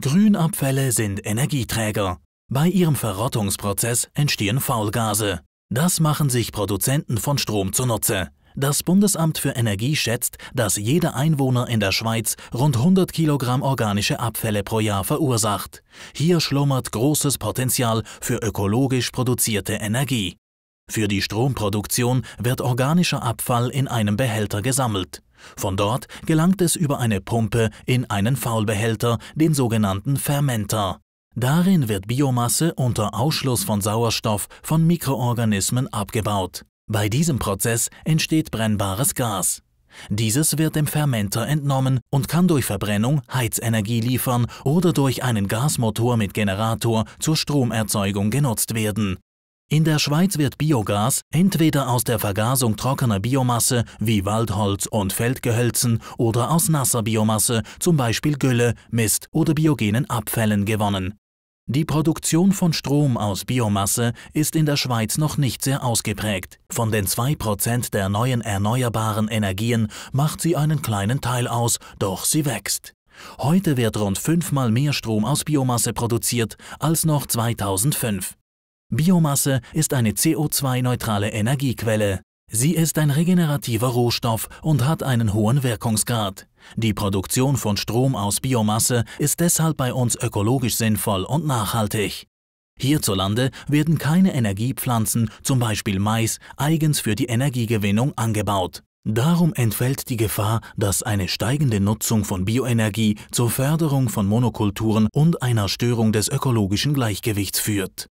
Grünabfälle sind Energieträger. Bei ihrem Verrottungsprozess entstehen Faulgase. Das machen sich Produzenten von Strom zunutze. Das Bundesamt für Energie schätzt, dass jeder Einwohner in der Schweiz rund 100 Kilogramm organische Abfälle pro Jahr verursacht. Hier schlummert großes Potenzial für ökologisch produzierte Energie. Für die Stromproduktion wird organischer Abfall in einem Behälter gesammelt. Von dort gelangt es über eine Pumpe in einen Faulbehälter, den sogenannten Fermenter. Darin wird Biomasse unter Ausschluss von Sauerstoff von Mikroorganismen abgebaut. Bei diesem Prozess entsteht brennbares Gas. Dieses wird dem Fermenter entnommen und kann durch Verbrennung Heizenergie liefern oder durch einen Gasmotor mit Generator zur Stromerzeugung genutzt werden. In der Schweiz wird Biogas entweder aus der Vergasung trockener Biomasse wie Waldholz und Feldgehölzen oder aus nasser Biomasse, zum Beispiel Gülle, Mist oder biogenen Abfällen gewonnen. Die Produktion von Strom aus Biomasse ist in der Schweiz noch nicht sehr ausgeprägt. Von den 2% der neuen erneuerbaren Energien macht sie einen kleinen Teil aus, doch sie wächst. Heute wird rund fünfmal mehr Strom aus Biomasse produziert als noch 2005. Biomasse ist eine CO2-neutrale Energiequelle. Sie ist ein regenerativer Rohstoff und hat einen hohen Wirkungsgrad. Die Produktion von Strom aus Biomasse ist deshalb bei uns ökologisch sinnvoll und nachhaltig. Hierzulande werden keine Energiepflanzen, zum Beispiel Mais, eigens für die Energiegewinnung angebaut. Darum entfällt die Gefahr, dass eine steigende Nutzung von Bioenergie zur Förderung von Monokulturen und einer Störung des ökologischen Gleichgewichts führt.